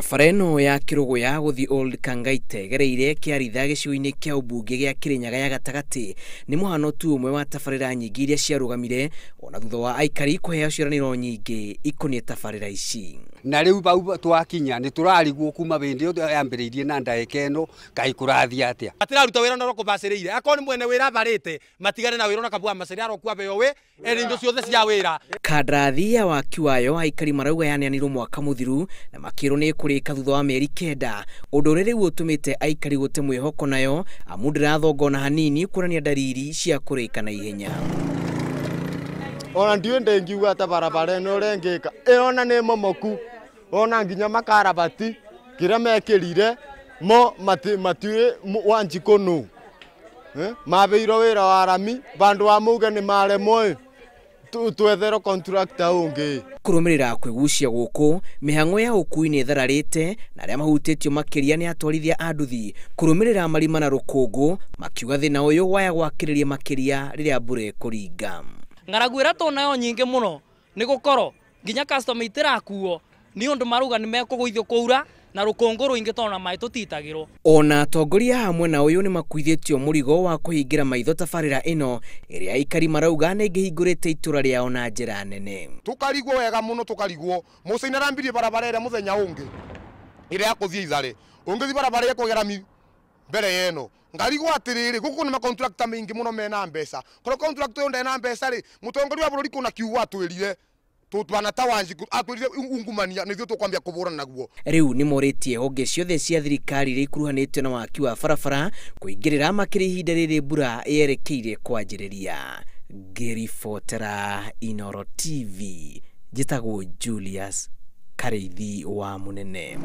barabara ĩno ya kĩrũgũ ya gũthiĩ old kangaite gereire kĩaritha gĩcigo-inĩ kĩa ũmbunge gĩa kĩrĩnyaga ya gatagatĩ nĩ mũhano tu ũmwe wa tabarĩra nyingĩ iria ciarũgamire ona thutha wa aikari kũheo ciĩranĩro nyingĩ ikoniĩ tabarĩra ici na riu bau twakinya ni rarigwo kuma bindi irie na ndaika no kai kurathia atia atiraruta bacä rä ire akorwo ni mwene wira barite matigane na wira na kabua maciri arokua beyo we eri indo ciothe cia wira kandarathi ya waki wayo aikari marauga yaneanirwo mwaka thiru na kå ni ka thutha wa mieri kenda å tå mä te aikari mwä hoko nayo amu rathongona hanini kuonania ndariri cia kurika na ihenya ona ndiwe ndä ta barabara ä no å rengä ka ona nä momoku ona nginya makarabati kä rä a mekä rire mo mati mati wanji kono eh wä ra wa rami bandu wa muge ni mare moy tu tuethero kontrakta unge kurumirira kwĩgucia gũkũ mihango ya ũkui nĩ ĩthararĩte na ria mahutetio makiria ni atwarithia a kurumirira marima na rukungu makiuga thina ũyũ waya gwakiriria makiria riria mbura kuringa ng'aragu ĩrĩa tũnayo nyingĩ mũno nĩ gũkorwo nginya customer itĩrakuo nĩ ũndũ maruga nĩ mekũgũithio kũura na rũkũngũ rũingĩ tondũ na maĩ tũtitagĩrwo ona atongoria yå nä makuithä tio må rigo wa ra maitho tabarĩra ino ĩrĩa aikari marauga itå ra rä ao na ra nene karigwo wega mũno tũkarigwo mũcainarambirie barabara ĩrĩa mũthenya ũngĩ ĩrĩa yakũthiĩ itharĩ ũngĩthiĩ barabara ĩkũgera mi mbere yeno ngarigwo atiriri guku ni makontrakta mingi muno mena mbesa korwo kontrakta yonde na mbesa ri mutongori wa bururi kuna kiugo atwirire tutwana ta wanjiku atwirire ungumania nithio tukwambia kuburana naguo riu ni moritie honge ciothe cia thirikari ri ikuruhanitio na waki wa barabara kuingirira makiri ihinda riri mbura yerekeire kwanjiriria ngiribotera inoro tv njitagwo julius karĩithi wa munene